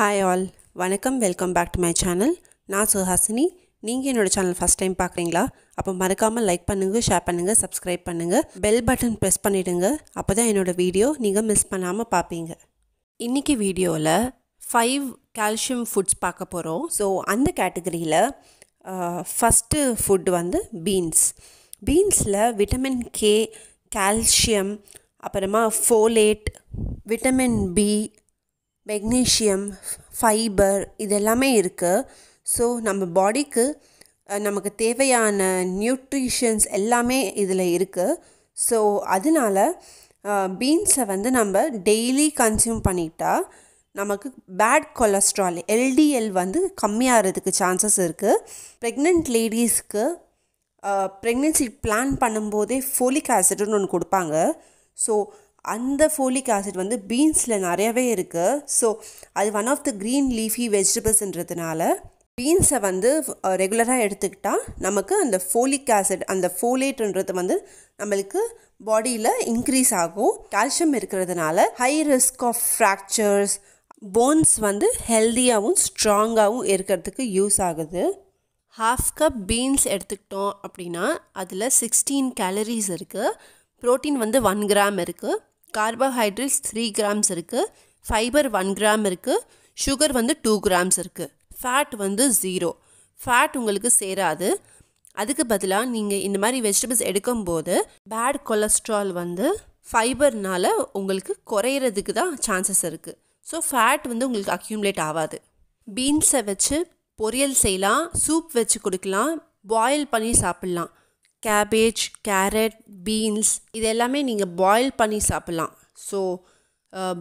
hi all வணக்கம் welcome back to my channel நான் சுஹாசினி நீங்கள் என்னோடய சேனல் ஃபஸ்ட் டைம் பார்க்குறீங்களா அப்போ மறக்காமல் லைக் பண்ணுங்கள் ஷேர் பண்ணுங்கள் சப்ஸ்கிரைப் பண்ணுங்கள் பெல் பட்டன் ப்ரெஸ் பண்ணிவிடுங்க அப்போ தான் என்னோடய வீடியோ நீங்கள் மிஸ் பண்ணாமல் பார்ப்பீங்க இன்றைக்கி வீடியோவில் ஃபைவ் கால்சியம் ஃபுட்ஸ் பார்க்க போகிறோம் ஸோ அந்த கேட்டகரியில் ஃபஸ்ட்டு ஃபுட் வந்து பீன்ஸ் பீன்ஸில் விட்டமின் கே கால்சியம் அப்புறமா folate vitamin B magnesium fibre இது எல்லாமே இருக்குது ஸோ நம்ம பாடிக்கு நமக்கு தேவையான நியூட்ரிஷன்ஸ் எல்லாமே இதில் இருக்குது ஸோ அதனால் பீன்ஸை வந்து நம்ம டெய்லி கன்சியூம் பண்ணிட்டா நமக்கு பேட் கொலஸ்ட்ரால் எல்டிஎல் வந்து கம்மியாகிறதுக்கு சான்சஸ் இருக்குது ப்ரெக்னென்ட் லேடிஸ்க்கு ப்ரெக்னென்சி பிளான் பண்ணும்போதே ஃபோலிக் ஆசிட்னு ஒன்று கொடுப்பாங்க ஸோ அந்த ஃபோலிக் ஆசிட் வந்து பீன்ஸில் நிறையவே இருக்குது ஸோ அது one of the green leafy வெஜிடபிள்ஸ்ன்றதுனால பீன்ஸை வந்து ரெகுலராக எடுத்துக்கிட்டால் நமக்கு அந்த ஃபோலிக் ஆசிட் அந்த ஃபோலேட்ன்றது வந்து நம்மளுக்கு பாடியில் இன்க்ரீஸ் ஆகும் கால்சியம் இருக்கிறதுனால high risk of fractures bones வந்து ஹெல்த்தியாகவும் ஸ்ட்ராங்காகவும் இருக்கிறதுக்கு யூஸ் ஆகுது ஹாஃப் கப் பீன்ஸ் எடுத்துக்கிட்டோம் அப்படின்னா அதில் சிக்ஸ்டீன் கேலரிஸ் இருக்குது ப்ரோட்டீன் வந்து ஒன் கிராம் இருக்குது கார்போஹைட்ரேட்ஸ் த்ரீ கிராம்ஸ் இருக்குது ஃபைபர் ஒன் கிராம் இருக்குது சுகர் வந்து டூ கிராம்ஸ் இருக்குது ஃபேட் வந்து ஜீரோ ஃபேட் உங்களுக்கு சேராது அதுக்கு பதிலாக நீங்கள் இந்த மாதிரி வெஜிடபிள்ஸ் எடுக்கும்போது பேட் கொலஸ்ட்ரால் வந்து ஃபைபர்னால் உங்களுக்கு குறையிறதுக்கு தான் சான்சஸ் இருக்குது ஸோ ஃபேட் வந்து உங்களுக்கு அக்யூமுலேட் ஆகாது பீன்ஸை வச்சு பொரியல் செய்யலாம் சூப் வச்சு கொடுக்கலாம் பாயில் பண்ணி சாப்பிட்லாம் கேபேஜ் கேரட் பீன்ஸ் இது எல்லாமே நீங்கள் பாயில் பண்ணி சாப்பிட்லாம் ஸோ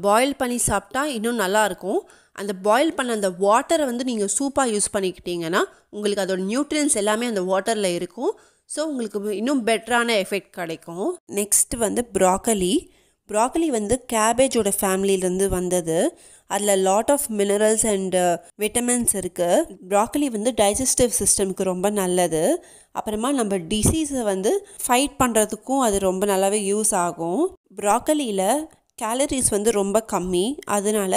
பாயில் பண்ணி சாப்பிட்டா இன்னும் நல்லாயிருக்கும் அந்த பாயில் பண்ண அந்த வாட்டரை வந்து நீங்கள் சூப்பாக யூஸ் பண்ணிக்கிட்டிங்கன்னா உங்களுக்கு அதோட நியூட்ரியன்ஸ் எல்லாமே அந்த வாட்டரில் இருக்கும் ஸோ உங்களுக்கு இன்னும் பெட்டரான எஃபெக்ட் கிடைக்கும் நெக்ஸ்ட் வந்து ப்ராக்கலி ப்ராக்கலி வந்து கேபேஜோட ஃபேமிலியிலேருந்து வந்தது அதில் lot of minerals and vitamins இருக்குது ப்ராக்கலி வந்து டைஜஸ்டிவ் சிஸ்டம்க்கு ரொம்ப நல்லது அப்புறமா நம்ம டிசீஸை வந்து ஃபைட் பண்ணுறதுக்கும் அது ரொம்ப நல்லாவே யூஸ் ஆகும் ப்ராக்கலியில் கேலரிஸ் வந்து ரொம்ப கம்மி அதனால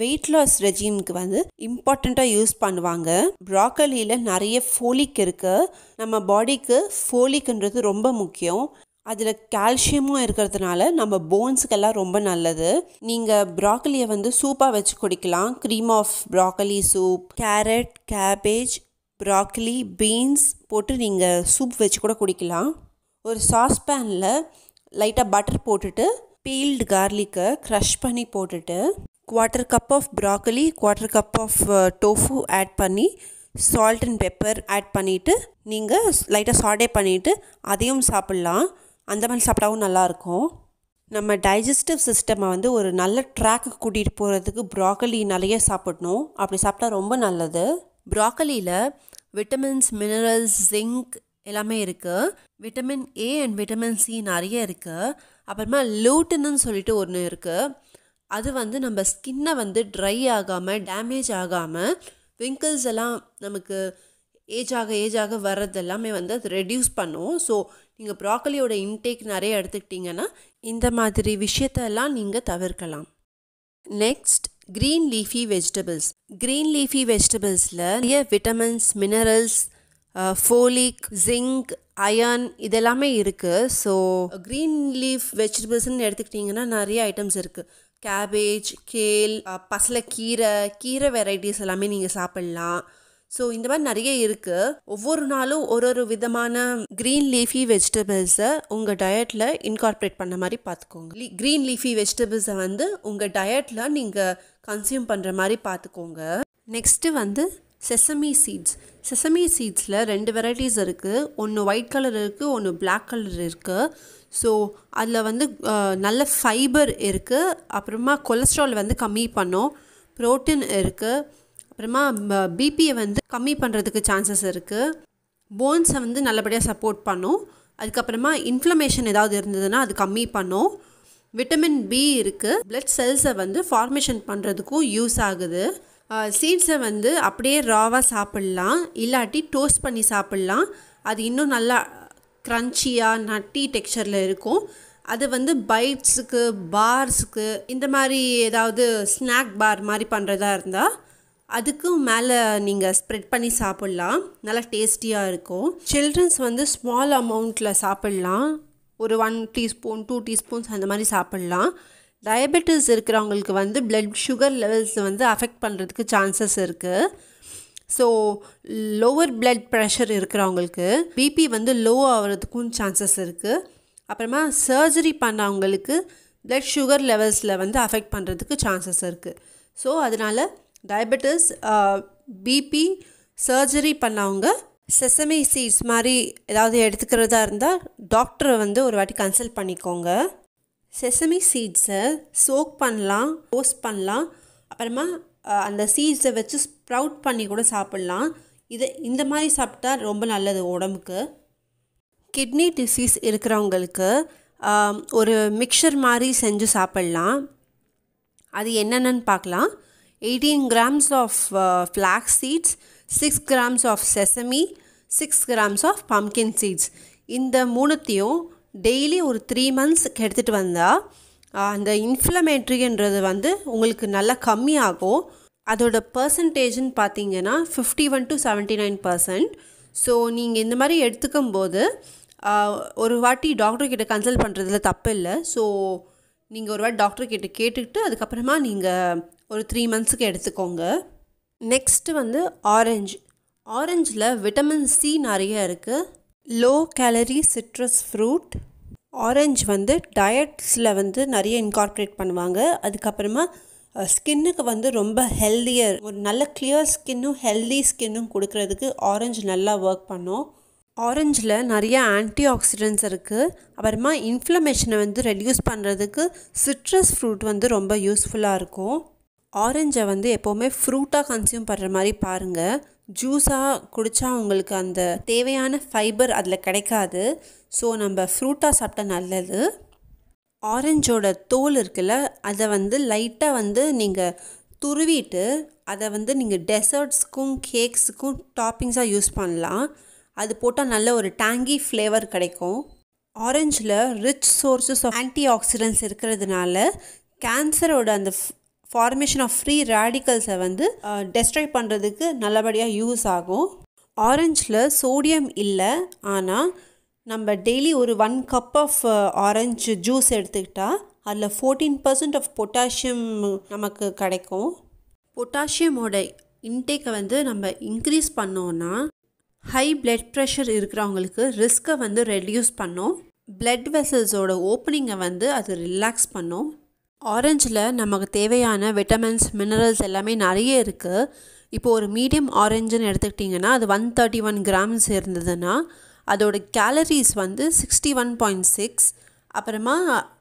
வெயிட் லாஸ் ரெஜிம்க்கு வந்து இம்பார்ட்டண்ட்டாக யூஸ் பண்ணுவாங்க ப்ராக்கலியில் நிறைய ஃபோலிக் இருக்குது நம்ம பாடிக்கு ஃபோலிக்ன்றது ரொம்ப முக்கியம் அதில் கால்சியமும் இருக்கிறதுனால நம்ம போன்ஸுக்கெல்லாம் ரொம்ப நல்லது நீங்கள் ப்ராக்கலியை வந்து சூப்பாக வச்சு குடிக்கலாம் cream of broccoli soup carrot cabbage broccoli beans போட்டு நீங்கள் சூப் வச்சு கூட குடிக்கலாம் ஒரு சாஸ்பேனில் லைட்டாக பட்டர் போட்டுட்டு பீல்டு கார்லிக்கை க்ரஷ் பண்ணி போட்டுட்டு quarter cup of broccoli quarter cup of tofu add பண்ணி சால்ட் அண்ட் பெப்பர் ஆட் பண்ணிவிட்டு நீங்கள் லைட்டாக சாடே பண்ணிவிட்டு அதையும் சாப்பிட்லாம் அந்த மாதிரி சாப்பிட்டாவும் நல்லாயிருக்கும் நம்ம டைஜஸ்டிவ் சிஸ்டம்மை வந்து ஒரு நல்ல ட்ராக்கு கூட்டிகிட்டு போகிறதுக்கு ப்ராக்கலி நிறைய சாப்பிடணும் அப்படி சாப்பிட்டா ரொம்ப நல்லது ப்ராக்கலியில் விட்டமின்ஸ் மினரல்ஸ் ஜிங்க் எல்லாமே இருக்குது vitamin A and vitamin C நிறைய இருக்குது அப்புறமா லூட்டின்னு சொல்லிட்டு ஒன்று இருக்குது அது வந்து நம்ம ஸ்கின்னை வந்து ட்ரை ஆகாமல் டேமேஜ் ஆகாமல் விங்கிள்ஸ் எல்லாம் நமக்கு ஏஜாக ஏஜாக வர்றதெல்லாமே வர்றது எல்லாமே வந்து அது ரெடியூஸ் பண்ணுவோம் ஸோ நீங்கள் ப்ராக்கலியோட இன்டேக் நிறைய எடுத்துக்கிட்டிங்கன்னா இந்த மாதிரி விஷயத்தெல்லாம் நீங்கள் தவிர்க்கலாம் next green leafy vegetables green leafy வெஜிடபிள்ஸில் நிறைய vitamins minerals folic zinc iron இதெல்லாமே இருக்குது ஸோ க்ரீன் லீஃப் வெஜிடபிள்ஸ்ன்னு எடுத்துக்கிட்டிங்கன்னா நிறைய ஐட்டம்ஸ் இருக்குது கேபேஜ் கேல் பசலை கீரை கீரை வெரைட்டிஸ் எல்லாமே நீங்கள் சாப்பிட்லாம் ஸோ இந்த மாதிரி நிறைய இருக்குது ஒவ்வொரு நாளும் ஒரு ஒரு விதமான க்ரீன் லீஃபி வெஜிடபிள்ஸை உங்கள் டயட்டில் இன்கார்பரேட் பண்ண மாதிரி பார்த்துக்கோங்க க்ரீன் லீஃபி வெஜிடபிள்ஸை வந்து உங்கள் டயட்டில் நீங்கள் கன்சியூம் பண்ணுற மாதிரி பார்த்துக்கோங்க நெக்ஸ்ட்டு வந்து செசமி சீட்ஸ் செசமி சீட்ஸில் ரெண்டு வெரைட்டிஸ் இருக்குது ஒன்று ஒயிட் கலர் இருக்குது ஒன்று பிளாக் கலர் இருக்குது ஸோ அதில் வந்து நல்ல ஃபைபர் இருக்குது அப்புறமா கொலஸ்ட்ரால் வந்து கம்மி பண்ணும் ப்ரோட்டீன் இருக்குது அப்புறமா பிபியை வந்து கம்மி பண்ணுறதுக்கு சான்சஸ் இருக்குது போன்ஸை வந்து நல்லபடியாக சப்போர்ட் பண்ணும் அதுக்கப்புறமா இன்ஃப்ளமேஷன் ஏதாவது இருந்ததுன்னா அது கம்மி பண்ணும் விட்டமின் பி இருக்குது பிளட் செல்ஸை வந்து ஃபார்மேஷன் பண்ணுறதுக்கும் யூஸ் ஆகுது சீட்ஸை வந்து அப்படியே ராவாக சாப்பிட்லாம் இல்லாட்டி டோஸ்ட் பண்ணி சாப்பிட்லாம் அது இன்னும் நல்லா க்ரன்ச்சியாக நட்டி டெக்ஸ்சரில் இருக்கும் அது வந்து பைட்ஸுக்கு பார்ஸுக்கு இந்த மாதிரி ஏதாவது ஸ்நாக் பார் மாதிரி பண்ணுறதா இருந்தால் அதுக்கும் மேலே நீங்கள் ஸ்ப்ரெட் பண்ணி சாப்பிட்லாம் நல்லா டேஸ்டியாக இருக்கும் சில்ட்ரன்ஸ் வந்து ஸ்மால் அமௌண்ட்டில் சாப்பிட்லாம் ஒரு ஒன் டீஸ்பூன் டூ டீஸ்பூன்ஸ் அந்த மாதிரி சாப்பிட்லாம் டயபெட்டிஸ் இருக்கிறவங்களுக்கு வந்து பிளட் சுகர் லெவல்ஸ் வந்து அஃபெக்ட் பண்ணுறதுக்கு சான்சஸ் இருக்குது ஸோ லோவர் பிளட் ப்ரெஷர் இருக்கிறவங்களுக்கு பிபி வந்து லோ ஆகிறதுக்கும் சான்சஸ் இருக்குது அப்புறமா சர்ஜரி பண்ணவங்களுக்கு பிளட் சுகர் லெவல்ஸில் வந்து அஃபெக்ட் பண்ணுறதுக்கு சான்சஸ் இருக்குது ஸோ அதனால் டயபெட்டிஸ் பிபி சர்ஜரி பண்ணவங்க செசமி சீட்ஸ் மாதிரி ஏதாவது எடுத்துக்கிறதா இருந்தால் டாக்டரை வந்து ஒரு வாட்டி கன்சல்ட் பண்ணிக்கோங்க செசமி சீட்ஸை சோக் பண்ணலாம் ரோஸ்ட் பண்ணலாம் அப்புறமா அந்த சீட்ஸை வச்சு ஸ்ப்ரவுட் பண்ணி கூட சாப்பிட்லாம் இது இந்த மாதிரி சாப்பிட்டா ரொம்ப நல்லது உடம்புக்கு கிட்னி டிசீஸ் இருக்கிறவங்களுக்கு ஒரு மிக்சர் மாதிரி செஞ்சு சாப்பிட்லாம் அது என்னென்னு பார்க்கலாம் 18 grams of uh, seeds six grams of sesame six grams of pumpkin seeds இந்த மூணுத்தையும் டெய்லி ஒரு த்ரீ மந்த்ஸ்க்கு எடுத்துகிட்டு வந்தால் அந்த இன்ஃப்ளமேட்ரின்றது வந்து உங்களுக்கு நல்லா கம்மியாகும் அதோட பர்சன்டேஜ்னு பார்த்தீங்கன்னா fifty one to seventy nine percent so நீங்கள் இந்த மாதிரி எடுத்துக்கும் போது ஒரு வாட்டி டாக்டர்கிட்ட கன்சல்ட் பண்ணுறதுல தப்பு இல்லை ஸோ நீங்கள் ஒரு வாட்டி டாக்டர்கிட்ட கேட்டுக்கிட்டு அதுக்கப்புறமா நீங்கள் ஒரு த்ரீ மந்த்ஸுக்கு எடுத்துக்கோங்க நெக்ஸ்ட்டு வந்து ஆரஞ்சு ஆரஞ்சில் விட்டமின் சி நிறைய இருக்குது low calorie citrus fruit orange வந்து டயட்ஸில் வந்து நிறைய இன்கார்ப்ரேட் பண்ணுவாங்க அதுக்கப்புறமா ஸ்கின்னுக்கு வந்து ரொம்ப ஹெல்தியர் ஒரு நல்ல கிளியர் ஸ்கின்னும் ஹெல்தி ஸ்கின்னும் கொடுக்கறதுக்கு ஆரஞ்சு நல்லா ஒர்க் பண்ணும் ஆரஞ்சில் நிறைய ஆன்டி ஆக்சிடென்ட்ஸ் இருக்குது அப்புறமா இன்ஃப்ளமேஷனை வந்து ரெடியூஸ் பண்ணுறதுக்கு சிட்ரஸ் ஃப்ரூட் வந்து ரொம்ப யூஸ்ஃபுல்லாக இருக்கும் ஆரஞ்சை வந்து எப்போவுமே ஃப்ரூட்டாக கன்சியூம் பண்ணுற மாதிரி பாருங்கள் ஜூஸாக குடித்தா உங்களுக்கு அந்த தேவையான ஃபைபர் அதில் கிடைக்காது ஸோ நம்ம ஃப்ரூட்டாக சாப்பிட்டா நல்லது ஆரஞ்சோட தோல் இருக்குல்ல அதை வந்து லைட்டாக வந்து நீங்கள் துருவிட்டு அதை வந்து நீங்கள் டெசர்ட்ஸ்க்கும் கேக்ஸுக்கும் டாப்பிங்ஸாக யூஸ் பண்ணலாம் அது போட்டால் நல்ல ஒரு டேங்கி ஃப்ளேவர் கிடைக்கும் ஆரஞ்சில் rich sources of antioxidants இருக்கிறதுனால கேன்சரோட அந்த ஃபார்மேஷன் ஆஃப் ஃப்ரீ ரேடிக்கல்ஸை வந்து டெஸ்ட்ராய் பண்ணுறதுக்கு நல்லபடியாக யூஸ் ஆகும் ஆரஞ்சில் சோடியம் இல்லை ஆனால் நம்ம டெய்லி ஒரு one cup of orange juice எடுத்துக்கிட்டால் அதில் ஃபோர்டீன் பர்சன்ட் ஆஃப் பொட்டாசியம் நமக்கு கிடைக்கும் பொட்டாசியமோட இன்டேக்கை வந்து நம்ம இன்க்ரீஸ் பண்ணோன்னா ஹை பிளட் ப்ரெஷர் இருக்கிறவங்களுக்கு ரிஸ்க்கை வந்து ரெடியூஸ் பண்ணும் பிளட் வெசல்ஸோட ஓப்பனிங்கை வந்து அது ரிலாக்ஸ் பண்ணும் ஆரஞ்சில் நமக்கு தேவையான விட்டமின்ஸ் மினரல்ஸ் எல்லாமே நிறைய இருக்குது இப்போது ஒரு மீடியம் ஆரஞ்சுன்னு எடுத்துக்கிட்டிங்கன்னா அது ஒன் தேர்ட்டி ஒன் கிராம்ஸ் இருந்ததுன்னா அதோடய கேலரிஸ் வந்து சிக்ஸ்டி ஒன் பாயிண்ட் சிக்ஸ் அப்புறமா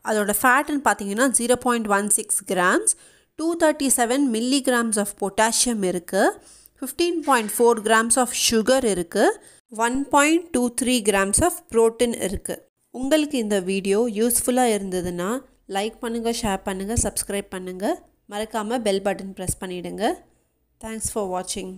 அதோட ஃபேட்டுன்னு பார்த்தீங்கன்னா zero point one six grams two thirty seven milligrams of potassium இருக்குது fifteen point four grams of sugar இருக்குது one point two three grams of protein இருக்குது உங்களுக்கு இந்த வீடியோ யூஸ்ஃபுல்லாக இருந்ததுன்னா லைக் பண்ணுங்கள் ஷேர் பண்ணுங்கள் சப்ஸ்கிரைப் பண்ணுங்கள் மறக்காமல் பெல் பட்டன் ப்ரெஸ் பண்ணிவிடுங்க தேங்க்ஸ் ஃபார் வாட்சிங்